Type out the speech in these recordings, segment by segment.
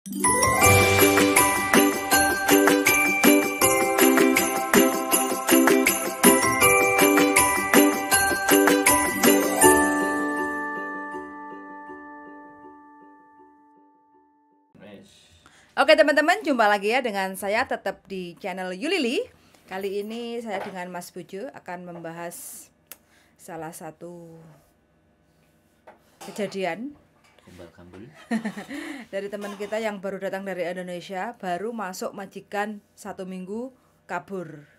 Oke teman-teman, jumpa lagi ya dengan saya tetap di channel Yulili. Kali ini saya dengan Mas Bujo akan membahas salah satu kejadian Kumbal Kambul. dari teman kita yang baru datang dari Indonesia, baru masuk majikan satu minggu kabur.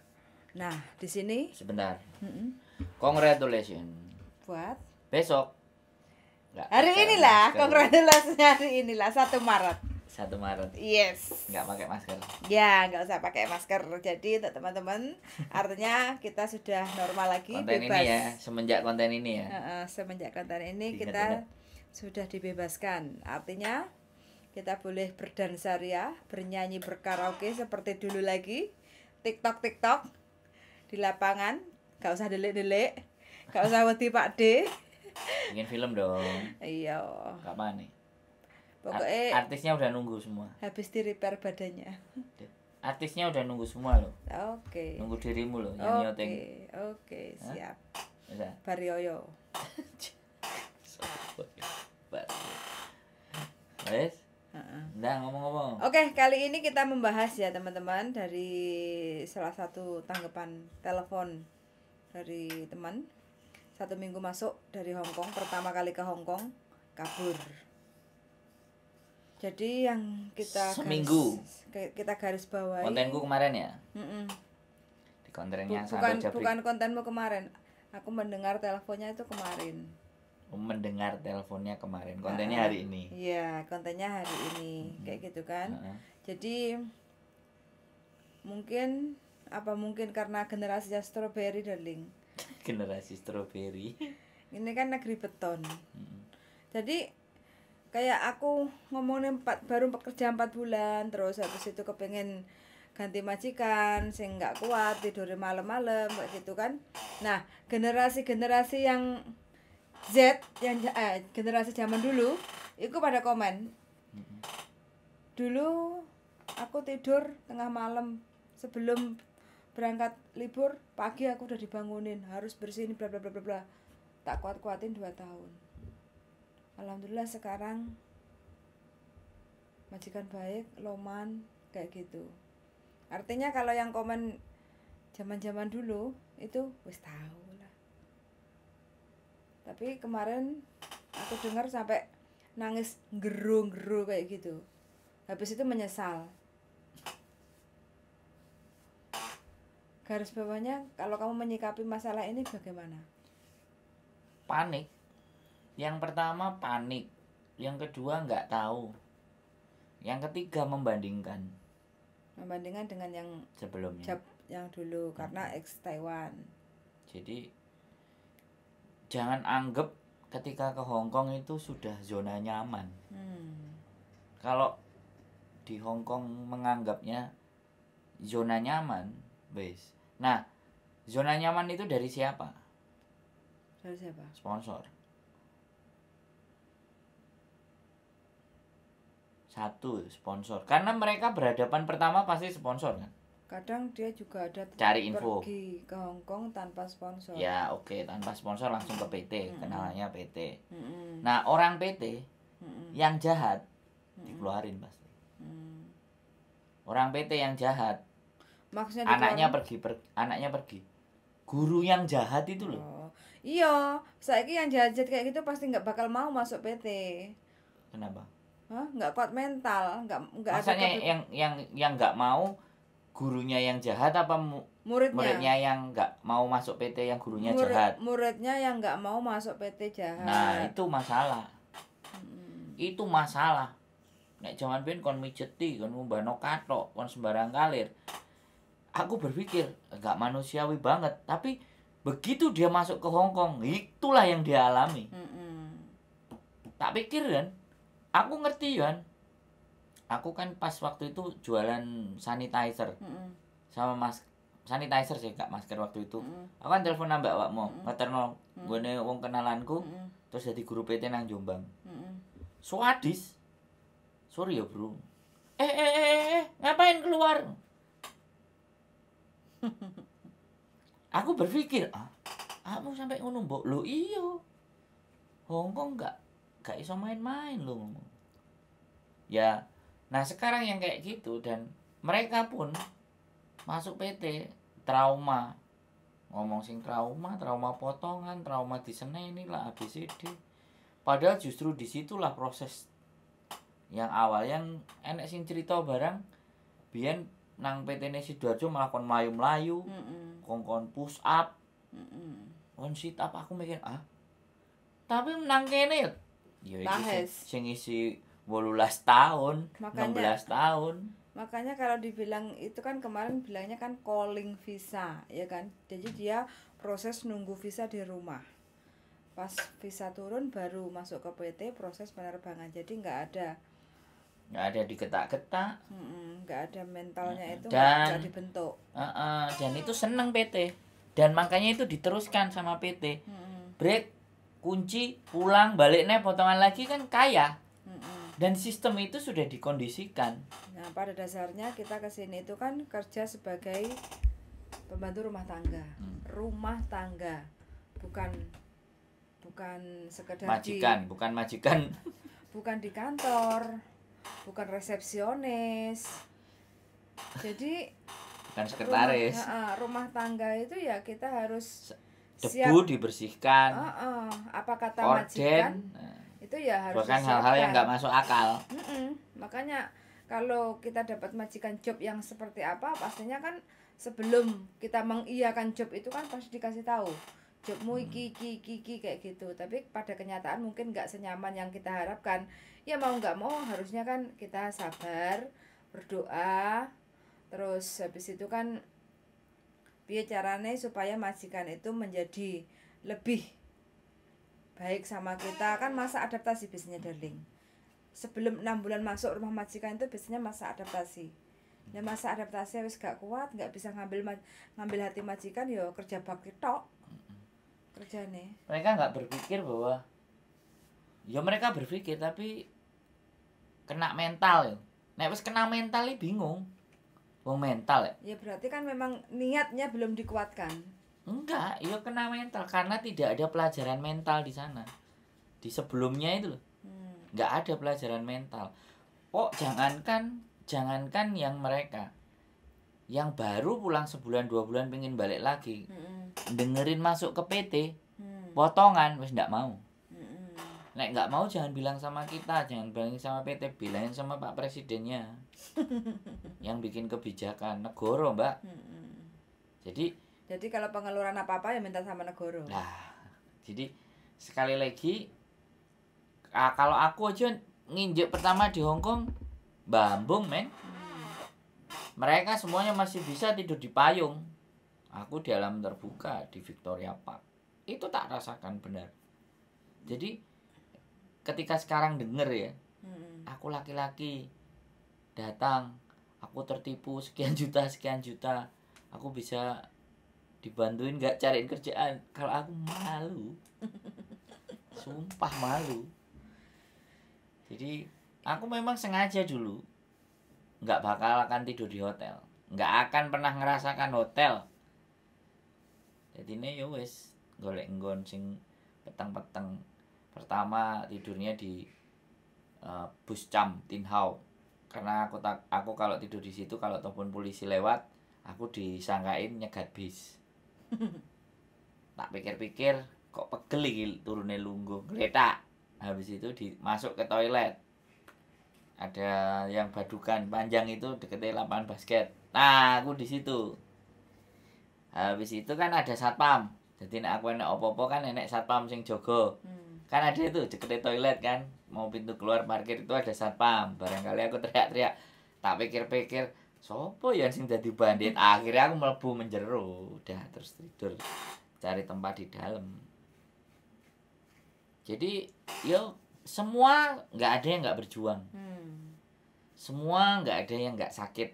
Nah, di sini sebentar. mm hmm Congratulations. Buat besok. Nggak hari inilah, masker. congratulations hari inilah satu Maret. Satu Maret. Yes. Nggak pakai masker. Ya, nggak usah pakai masker. Jadi untuk teman-teman, artinya kita sudah normal lagi konten bebas. ini ya, semenjak konten ini ya. Uh-uh, semenjak konten ini ingat, kita sudah dibebaskan. Artinya kita boleh berdansa ria, bernyanyi, berkaraoke seperti dulu lagi. TikTok TikTok di lapangan, gak usah delik-delik, gak usah wedi Pak D. Ingin film dong. Iya. Gak nih? Pokoknya Art artisnya udah nunggu semua. Habis di repair badannya. Artisnya udah nunggu semua loh. Oke. Okay. Nunggu dirimu loh yang Oke, okay. oke, okay, siap. Hah? Barioyo. Wes? Nah, ngomong-ngomong. Oke, kali ini kita membahas ya teman-teman dari salah satu tanggapan telepon dari teman. Satu minggu masuk dari Hong Kong, pertama kali ke Hong Kong, kabur. Jadi yang kita seminggu garis, kita garis bawahi. Kontenku kemarin ya. Mm -mm. Di kontennya bukan bukan kontenmu kemarin. Aku mendengar teleponnya itu kemarin mendengar teleponnya kemarin nah, kontennya hari ini iya kontennya hari ini kayak gitu kan uh-huh. jadi mungkin apa mungkin karena generasi strawberry darling generasi strawberry ini kan negeri beton jadi kayak aku ngomongin empat baru pekerja empat bulan terus habis itu kepengen ganti majikan sehingga kuat tidur malam-malam kayak gitu kan nah generasi-generasi yang Z yang eh, generasi zaman dulu itu pada komen dulu aku tidur tengah malam sebelum berangkat libur pagi aku udah dibangunin harus bersih ini, bla bla bla bla bla tak kuat kuatin dua tahun alhamdulillah sekarang majikan baik loman kayak gitu artinya kalau yang komen zaman zaman dulu itu wis tahu tapi kemarin aku dengar sampai nangis gerung-gerung kayak gitu habis itu menyesal garis bawahnya kalau kamu menyikapi masalah ini bagaimana panik yang pertama panik yang kedua nggak tahu yang ketiga membandingkan membandingkan dengan yang sebelumnya yang dulu karena ex Taiwan jadi jangan anggap ketika ke Hong Kong itu sudah zona nyaman. Hmm. Kalau di Hong Kong menganggapnya zona nyaman, base. Nah, zona nyaman itu dari siapa? Dari siapa? Sponsor. Satu sponsor. Karena mereka berhadapan pertama pasti sponsor kan kadang dia juga ada cari info pergi ke Hong Kong tanpa sponsor ya oke okay. tanpa sponsor langsung ke PT mm -hmm. kenalannya PT mm -hmm. nah orang PT mm -hmm. yang jahat mm -hmm. dikeluarin pasti mm. orang PT yang jahat maksudnya anaknya pergi per, anaknya pergi guru yang jahat itu loh oh. iya saya yang jahat jahat kayak gitu pasti nggak bakal mau masuk PT kenapa Hah? nggak kuat mental nggak nggak maksudnya ada yang yang yang nggak mau gurunya yang jahat apa mu muridnya muridnya yang nggak mau masuk PT yang gurunya Murid, jahat muridnya yang nggak mau masuk PT jahat nah itu masalah hmm. itu masalah nek zaman pin kon miceti kon ngumbano kato kon sembarang kalir aku berpikir nggak manusiawi banget tapi begitu dia masuk ke Hong Kong itulah yang dia alami tapi -mm. tak pikir kan aku ngerti kan aku kan pas waktu itu jualan sanitizer mm sama mas sanitizer sih kak masker waktu itu mm. aku kan telepon nambah awak mau mm. ngeterno mm. gue wong kenalanku mm. terus jadi guru PT nang Jombang mm. suadis sorry ya bro eh eh eh eh, eh ngapain keluar aku berpikir ah kamu sampai ngono mbok lo iyo Hongkong nggak nggak iso main-main lo ya Nah sekarang yang kayak gitu dan mereka pun masuk PT trauma ngomong sing trauma, trauma potongan, trauma di sana inilah ABCD. Padahal justru disitulah proses yang awal yang enek sing cerita barang biar nang PT ini Sidoarjo melakukan melayu-melayu, mm -mm. kongkon push up, mm -mm. on sit up aku mikir ah. Tapi nang kene ya, ya sing isi bolulas tahun, makanya, 16 tahun. Makanya kalau dibilang itu kan kemarin bilangnya kan calling visa, ya kan? Jadi dia proses nunggu visa di rumah. Pas visa turun baru masuk ke PT proses penerbangan. Jadi nggak ada nggak ada diketak-ketak, nggak ada mentalnya mm -mm. itu dan dibentuk. Uh -uh, dan itu seneng PT dan makanya itu diteruskan sama PT. Mm -mm. Break kunci pulang balik nih potongan lagi kan kaya. Mm -mm dan sistem itu sudah dikondisikan. Nah, pada dasarnya kita kesini itu kan kerja sebagai pembantu rumah tangga. Hmm. Rumah tangga bukan bukan sekedar majikan, di, bukan majikan. Bukan di kantor, bukan resepsionis. Jadi bukan sekretaris. Rumah, uh, rumah tangga itu ya kita harus debu siap, dibersihkan. Uh, uh, apa kata orden, majikan? Nah itu ya harus bukan hal-hal yang nggak masuk akal mm -mm. makanya kalau kita dapat majikan job yang seperti apa pastinya kan sebelum kita mengiyakan job itu kan pasti dikasih tahu jobmu hmm. iki iki iki, iki kayak gitu tapi pada kenyataan mungkin nggak senyaman yang kita harapkan ya mau nggak mau harusnya kan kita sabar berdoa terus habis itu kan biar caranya supaya majikan itu menjadi lebih baik sama kita kan masa adaptasi biasanya darling sebelum enam bulan masuk rumah majikan itu biasanya masa adaptasi ya masa adaptasi harus gak kuat nggak bisa ngambil ngambil hati majikan yo ya kerja bakti tok kerja nih mereka nggak berpikir bahwa ya mereka berpikir tapi kena mental ya nah wis kena mental bingung wong mental ya ya berarti kan memang niatnya belum dikuatkan enggak ya kena mental karena tidak ada pelajaran mental di sana di sebelumnya itu loh hmm. ada pelajaran mental oh jangankan jangankan yang mereka yang baru pulang sebulan dua bulan pengen balik lagi hmm. dengerin masuk ke PT hmm. potongan wes nggak mau Nek hmm. nggak mau jangan bilang sama kita, jangan bilang sama PT, bilangin sama Pak Presidennya yang bikin kebijakan negoro Mbak. Hmm. Jadi jadi kalau pengeluaran apa-apa ya minta sama negara. Nah, jadi sekali lagi ah, kalau aku aja nginjek pertama di Hong Kong bambung men. Mereka semuanya masih bisa tidur di payung. Aku di alam terbuka di Victoria Park. Itu tak rasakan benar. Jadi ketika sekarang denger ya, aku laki-laki datang, aku tertipu sekian juta sekian juta, aku bisa dibantuin gak cariin kerjaan kalau aku malu sumpah malu jadi aku memang sengaja dulu nggak bakal akan tidur di hotel nggak akan pernah ngerasakan hotel jadi ini ya wes golek nggon sing peteng-peteng pertama tidurnya di uh, bus cam tinhau karena aku tak aku kalau tidur di situ kalau ataupun polisi lewat aku disangkain nyegat bis tak pikir-pikir kok pegel iki turune lungguh gletak habis itu dimasuk ke toilet ada yang badukan panjang itu deket lapangan basket nah aku di situ habis itu kan ada satpam jadi nek aku enak opo-opo kan enek satpam sing jogo hmm. kan ada itu deket toilet kan mau pintu keluar parkir itu ada satpam barangkali aku teriak-teriak tak pikir-pikir sopo ya sing jadi bandit akhirnya aku melebu menjeru udah terus tidur cari tempat di dalam jadi yo semua nggak ada yang nggak berjuang hmm. semua nggak ada yang nggak sakit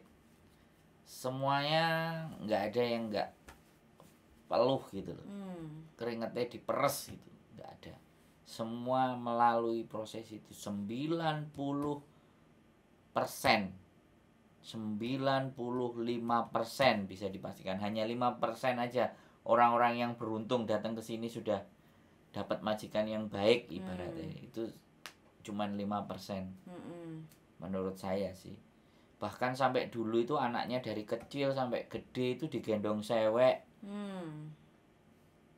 semuanya nggak ada yang nggak peluh gitu loh hmm. keringetnya diperes gitu nggak ada semua melalui proses itu 90 persen 95% bisa dipastikan hanya 5% aja orang-orang yang beruntung datang ke sini sudah dapat majikan yang baik hmm. ibaratnya hmm. itu cuman 5% hmm. menurut saya sih bahkan sampai dulu itu anaknya dari kecil sampai gede itu digendong sewek hmm.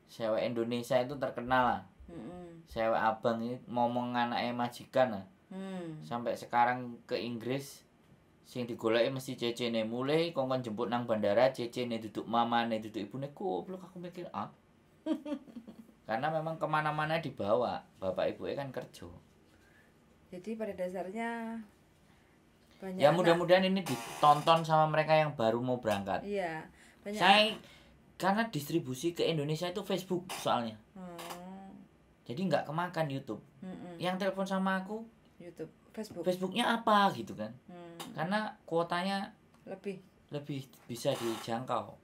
sewek Indonesia itu terkenal lah hmm. sewek abang ini ngomong anaknya majikan lah hmm. sampai sekarang ke Inggris sing digoleki mesti ne mulai kongkon jemput nang bandara ne duduk mama ne duduk ibu ne goblok aku mikir ah karena memang kemana-mana dibawa bapak ibu kan kerja jadi pada dasarnya banyak ya mudah-mudahan ini ditonton sama mereka yang baru mau berangkat iya banyak saya karena distribusi ke Indonesia itu Facebook soalnya hmm. jadi nggak kemakan YouTube mm -mm. yang telepon sama aku YouTube Facebook Facebooknya apa gitu kan hmm. karena kuotanya lebih lebih bisa dijangkau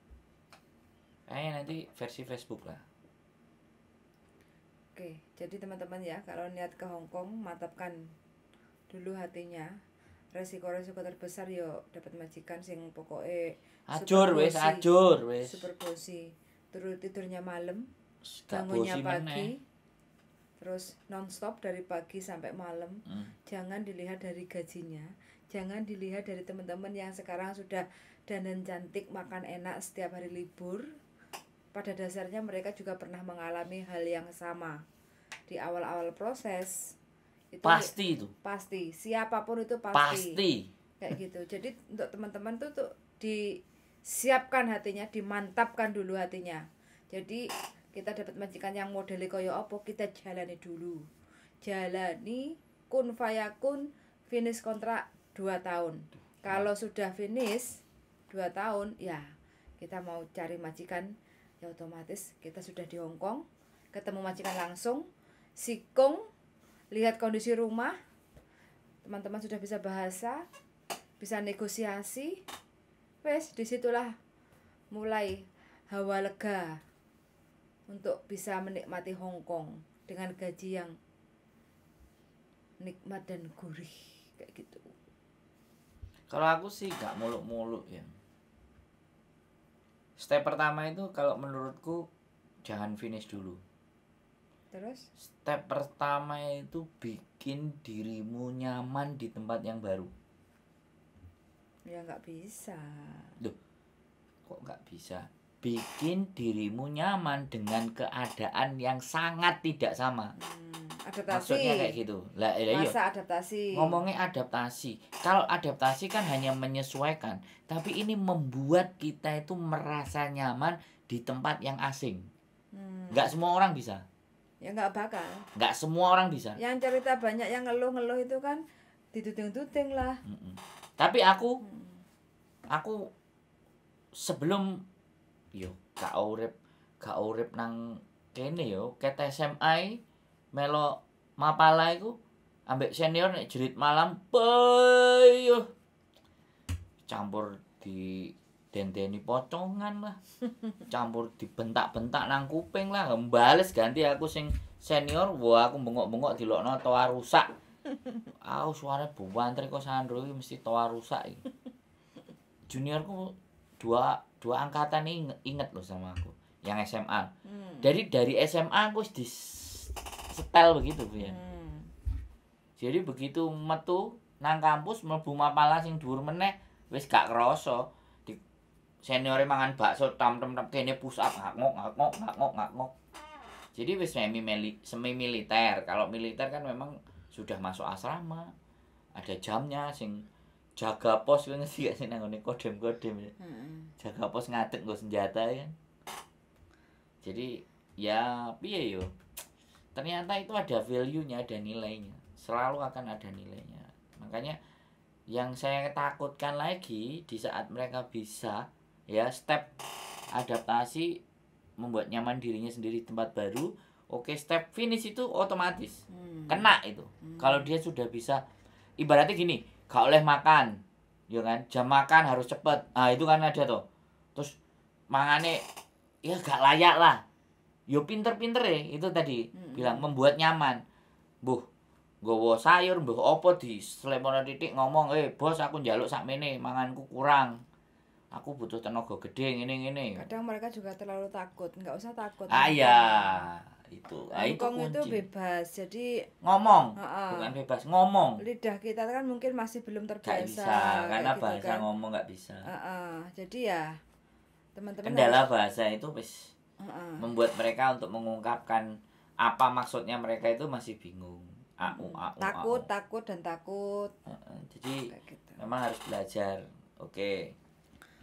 kayaknya nanti versi Facebook lah Oke, jadi teman-teman ya, kalau niat ke Hong Kong, matapkan dulu hatinya. Resiko-resiko terbesar yo dapat majikan sing pokoknya Acur wes acur wes super Terus tidurnya malam, bangunnya pagi, terus nonstop dari pagi sampai malam hmm. jangan dilihat dari gajinya jangan dilihat dari teman-teman yang sekarang sudah dandan cantik makan enak setiap hari libur pada dasarnya mereka juga pernah mengalami hal yang sama di awal-awal proses itu pasti itu pasti siapapun itu pasti, pasti. kayak gitu jadi untuk teman-teman tuh tuh disiapkan hatinya dimantapkan dulu hatinya jadi kita dapat majikan yang modelnya kaya apa kita jalani dulu jalani kun fayakun finish kontrak 2 tahun kalau nah. sudah finish 2 tahun ya kita mau cari majikan ya otomatis kita sudah di Hong Kong ketemu majikan langsung sikung lihat kondisi rumah teman-teman sudah bisa bahasa bisa negosiasi wes disitulah mulai hawa lega untuk bisa menikmati Hong Kong dengan gaji yang nikmat dan gurih kayak gitu. Kalau aku sih gak muluk-muluk ya. Step pertama itu kalau menurutku jangan finish dulu. Terus? Step pertama itu bikin dirimu nyaman di tempat yang baru. Ya nggak bisa. Duh, kok nggak bisa? bikin dirimu nyaman dengan keadaan yang sangat tidak sama. Hmm, adaptasi. Maksudnya kayak gitu. Lah, ya, Masa adaptasi. Ngomongnya adaptasi. Kalau adaptasi kan hanya menyesuaikan, tapi ini membuat kita itu merasa nyaman di tempat yang asing. Hmm. Gak semua orang bisa. Ya gak bakal. Gak semua orang bisa. Yang cerita banyak yang ngeluh-ngeluh itu kan dituding-tuding lah. Mm -mm. Tapi aku, hmm. aku sebelum yo gak urip gak urip nang kene yo ket SMA melo mapala iku ambek senior nek jerit malam yo campur di dendeni pocongan lah campur di bentak bentak nang kuping lah mbales ganti aku sing senior wah aku bengok-bengok di lokno toa rusak aku suara buantri kok sandro mesti toa rusak juniorku dua dua angkatan ini inget, loh sama aku yang SMA hmm. dari dari SMA aku di setel begitu bu ya hmm. jadi begitu metu nang kampus melbu mapala sing dur meneh wis gak kroso di senior mangan bakso tam tam tam kene push up ngak ngok ngak ngok ngak ngok ngak ngok jadi wis semi semi militer kalau militer kan memang sudah masuk asrama ada jamnya sing jaga pos kan sih gak sih nanggungnya kodem kodem ya. hmm. jaga pos ngatek gue senjata ya kan. jadi ya piye yo ternyata itu ada value nya ada nilainya selalu akan ada nilainya makanya yang saya takutkan lagi di saat mereka bisa ya step adaptasi membuat nyaman dirinya sendiri tempat baru oke step finish itu otomatis hmm. kena itu hmm. kalau dia sudah bisa ibaratnya gini gak oleh makan ya kan jam makan harus cepet ah itu kan ada tuh terus mangane ya gak layak lah yo pinter-pinter ya itu tadi hmm. bilang membuat nyaman buh gowo sayur Buh, opo di slemono titik ngomong eh bos aku jaluk njaluk nih manganku kurang aku butuh tenaga gede ini ini. kadang mereka juga terlalu takut nggak usah takut ah iya itu nah, itu kunci itu bebas jadi ngomong uh -uh. bukan bebas ngomong lidah kita kan mungkin masih belum terbiasa gak bisa gitu karena gitu bahasa kan. ngomong nggak bisa uh -uh. jadi ya teman-teman kendala harus... bahasa itu bis uh -uh. membuat mereka untuk mengungkapkan apa maksudnya mereka itu masih bingung aku hmm, aku takut takut dan takut uh -uh. jadi ah, gitu. memang harus belajar oke okay.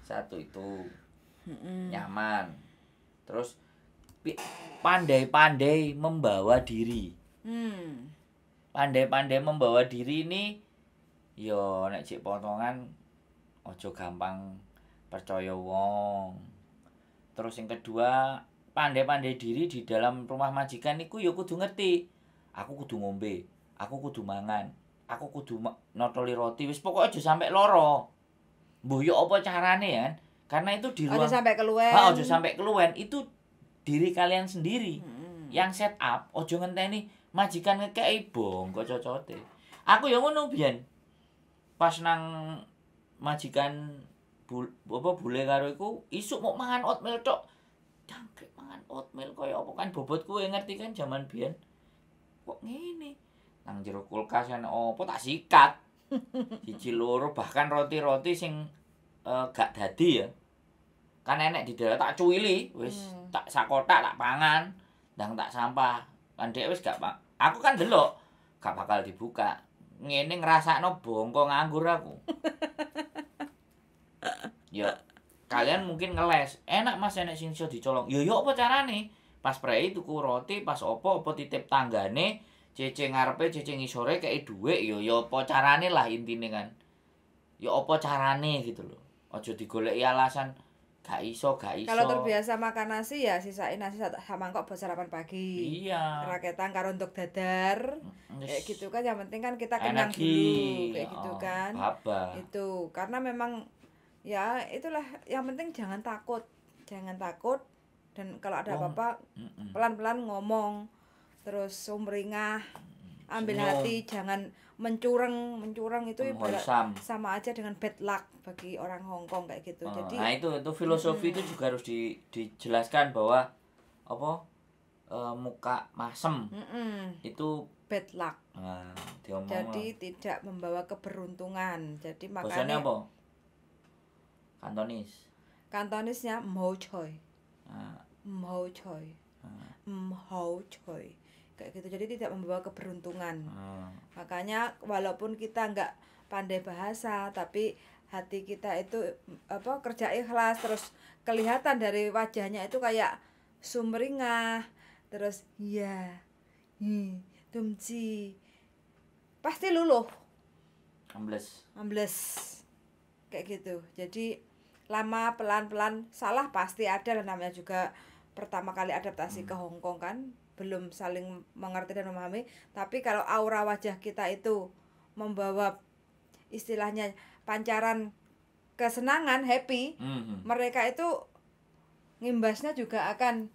satu itu uh -uh. nyaman terus pandai-pandai membawa diri. pandai hmm. Pandai-pandai membawa diri ini yo nek cek potongan ojo gampang percaya wong. Terus yang kedua, pandai-pandai diri di dalam rumah majikan niku yo kudu ngerti. Aku kudu ngombe, aku kudu mangan, aku kudu notoli roti wis pokoknya aja sampai loro. yo apa carane ya? Karena itu di ruang Aja sampai keluwen. Ha, aja sampai keluwen. Itu diri kalian sendiri hmm. yang set up ojo ngenteni majikan ngekei kok cocote aku yang ngono biyen pas nang majikan bu, apa bule karo iku isuk mau mangan oatmeal tok jangkrik mangan oatmeal kaya apa kan bobot yang ngerti kan zaman biyen kok ngene nang jero kulkas ana apa tak sikat siji loro bahkan roti-roti sing uh, gak dadi ya kan nenek di daerah tak cuili wis hmm. tak sakota tak pangan dan tak sampah kan dia wis gak pak aku kan dulu gak bakal dibuka ngene no bongko nganggur aku ya kalian mungkin ngeles enak mas enak sing dicolong yo ya, yo ya apa carane pas itu ku roti pas opo opo titip tanggane cece ngarepe cece ngisore kayak duwe yo ya, yo apa carane lah intinya kan yo apa carane gitu loh ojo digoleki alasan gak iso gak iso kalau terbiasa makan nasi ya sisain nasi sama mangkok buat sarapan pagi iya raketan karo untuk dadar kayak gitu kan yang penting kan kita kenyang dulu kayak gitu oh, gitu kan apa. itu karena memang ya itulah yang penting jangan takut jangan takut dan kalau ada apa-apa pelan-pelan ngomong terus sumringah ambil Senyum. hati jangan mencurang mencurang itu ibarat sama aja dengan bad luck bagi orang Hong Kong kayak gitu. Oh, Jadi Nah, itu itu filosofi hmm. itu juga harus di, dijelaskan bahwa apa e, muka masem hmm. itu bad luck. Nah, Jadi lah. tidak membawa keberuntungan. Jadi makanya Bosannya apa? Kantonis. Kantonisnya mau choi. Nah. Mau mahu Nah. Nah kayak gitu jadi tidak membawa keberuntungan hmm. makanya walaupun kita nggak pandai bahasa tapi hati kita itu apa kerja ikhlas terus kelihatan dari wajahnya itu kayak sumringah terus ya hi tumci pasti luluh ambles ambles kayak gitu jadi lama pelan-pelan salah pasti ada lah namanya juga pertama kali adaptasi hmm. ke Hongkong kan belum saling mengerti dan memahami tapi kalau aura wajah kita itu membawa istilahnya pancaran kesenangan happy mm-hmm. mereka itu ngimbasnya juga akan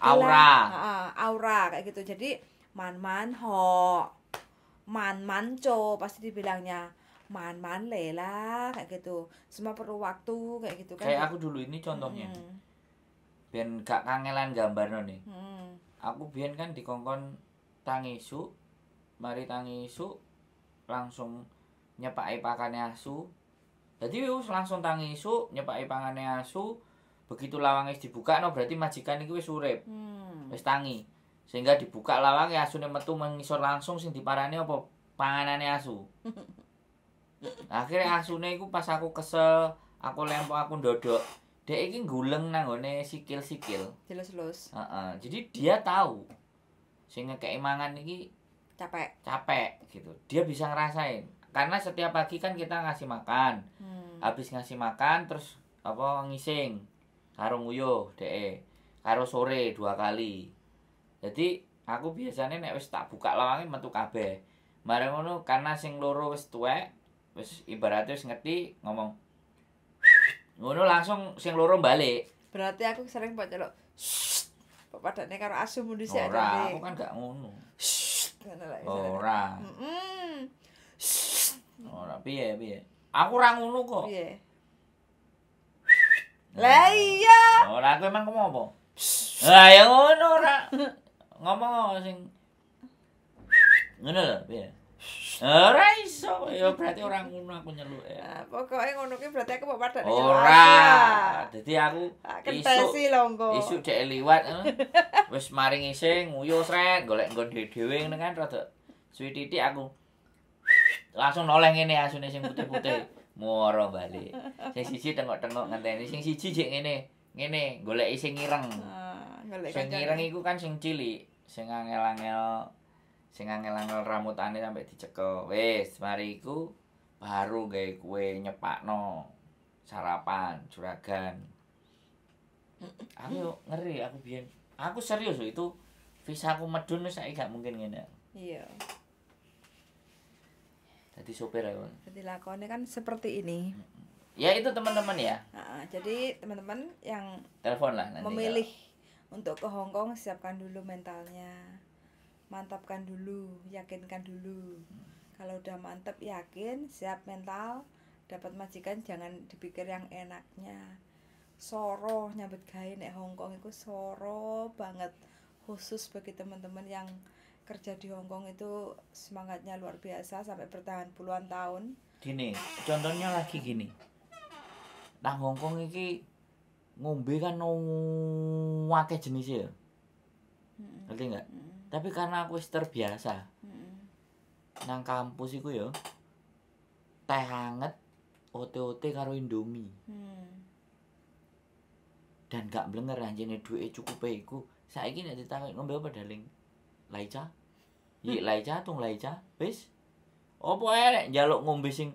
aura uh, aura kayak gitu jadi man man ho man man co pasti dibilangnya man man lela kayak gitu semua perlu waktu kayak gitu kan kayak aku dulu ini contohnya mm. biar gak kangelan gambar nih aku biyen kan dikongkon tangi su mari tangi su langsung nyepake pakane asu jadi wis langsung tangi su nyepake pangane asu begitu lawang wis dibuka no berarti majikan iki wis urip hmm. wis tangi sehingga dibuka lawang asune metu mengisor langsung sing diparani apa panganane asu akhirnya asune iku pas aku kesel aku lempok aku ndodok dia ingin guleng nanggone sikil-sikil jelas-jelas uh -uh. jadi dia tahu sehingga keimangan ini capek capek gitu dia bisa ngerasain karena setiap pagi kan kita ngasih makan hmm. habis ngasih makan terus apa ngising karo nguyuh deh karo sore dua kali jadi aku biasanya nek wis tak buka lawangin metu kabeh mare ngono karena sing loro wis tuwek wis ibaratnya wis ngerti ngomong ngono langsung sing loro balik berarti aku sering buat celok kok padane karo asu mundi sik ora aku kan gak ngono ora heeh ora piye piye aku ora ngono kok piye nah. lah iya ora aku emang ngomong apa lah ya ngono ora ngomong sing ngono lho piye Ora iso, ya berarti ora ngono aku nyeluk. Ya. Nah, pokoknya ngono ki berarti aku mau padha nyeluk. Ora. Dadi aku ah, isu longgo. Isu dhek liwat. Eh. Wis maring isih nguyu srek golek nggon dhewe ngene kan rada suwi titik aku. Langsung noleh ngene asune sing putih-putih. Muara bali. Sing siji tengok-tengok ngenteni sing siji jek ngene. Ngene golek sing ireng. Ah, golek sing ireng iku kan sing cilik, sing angel-angel. sing angel-angel ramutane sampai dicekel. wes mari iku baru gawe kue nyepak no sarapan curagan, Aku ngeri aku biar Aku serius loh itu aku medun nih saya gak mungkin ngene. Iya. Jadi sopir kan Jadi lakonnya kan seperti ini. Ya itu teman-teman ya. Nah, jadi teman-teman yang telepon lah nanti memilih kalau. untuk ke Hongkong siapkan dulu mentalnya mantapkan dulu yakinkan dulu hmm. kalau udah mantap yakin siap mental dapat majikan jangan dipikir yang enaknya soro nyambut gawe nek Hongkong itu soro banget khusus bagi teman-teman yang kerja di Hongkong itu semangatnya luar biasa sampai bertahan puluhan tahun gini contohnya lagi gini nah Hongkong ini ngombe kan no... jenisnya ya? hmm. ngerti nggak hmm tapi karena aku wis terbiasa hmm. nang kampus iku ya teh hangat ote-ote karo indomie hmm. dan gak blenger anjene duwe cukup iku saiki nek ditakok ngombe apa daling laica Yi laica tung laica wis opo ae nek njaluk ngombe sing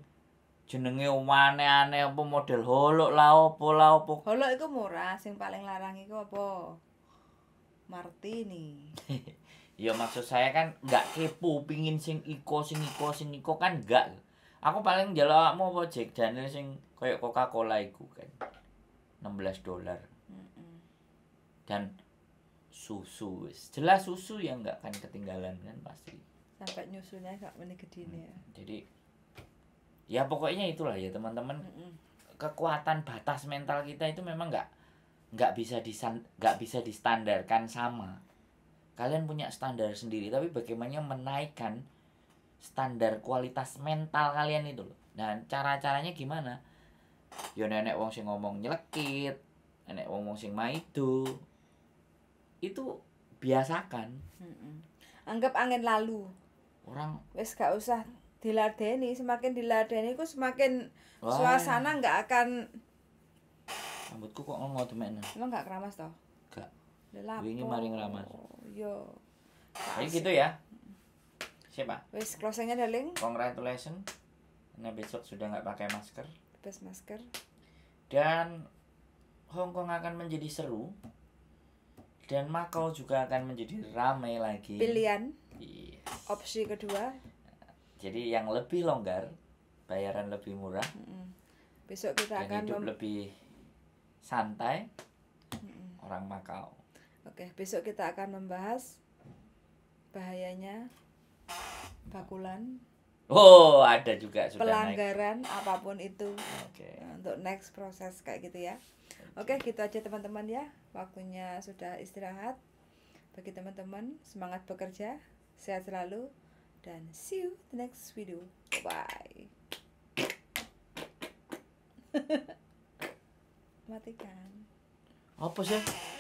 jenenge umane aneh apa model holok lah opo lah opo holok iku murah sing paling larang iku apa martini Ya maksud saya kan nggak kepo pingin sing iko sing iko sing iko kan nggak. Aku paling jalan mau project Daniel sing kayak Coca-Cola iku kan. 16 dolar. Dan susu jelas susu yang nggak akan ketinggalan kan pasti sampai nyusunya nggak menikah ini ya hmm, jadi ya pokoknya itulah ya teman-teman kekuatan batas mental kita itu memang nggak nggak bisa disan nggak bisa distandarkan sama kalian punya standar sendiri tapi bagaimana menaikkan standar kualitas mental kalian itu loh dan cara caranya gimana yo ya, nenek wong sing ngomong nyelekit nenek wong wong sing maido itu biasakan anggap angin lalu orang wes gak usah diladeni semakin diladeni ku semakin Wah. suasana nggak akan rambutku kok ngomong mainnya. Nah. emang nggak keramas toh Wingi maring ramas. Yo. kayak gitu ya. Siapa? Wis closingnya link Congratulations. Nah besok sudah nggak pakai masker. Bebas masker. Dan Hong Kong akan menjadi seru dan Makau juga akan menjadi ramai lagi. Pilihan. Yes. Opsi kedua. Jadi yang lebih longgar, bayaran lebih murah. Mm hmm Besok kita dan akan hidup lebih santai. Mm hmm Orang Makau. Oke, besok kita akan membahas bahayanya bakulan. Oh, ada juga sudah pelanggaran naik. apapun itu. Oke. Okay. untuk next proses kayak gitu ya. Oke, okay, gitu aja teman-teman ya. Waktunya sudah istirahat. Bagi teman-teman, semangat bekerja, sehat selalu dan see you the next video. Bye. Matikan. Apa sih?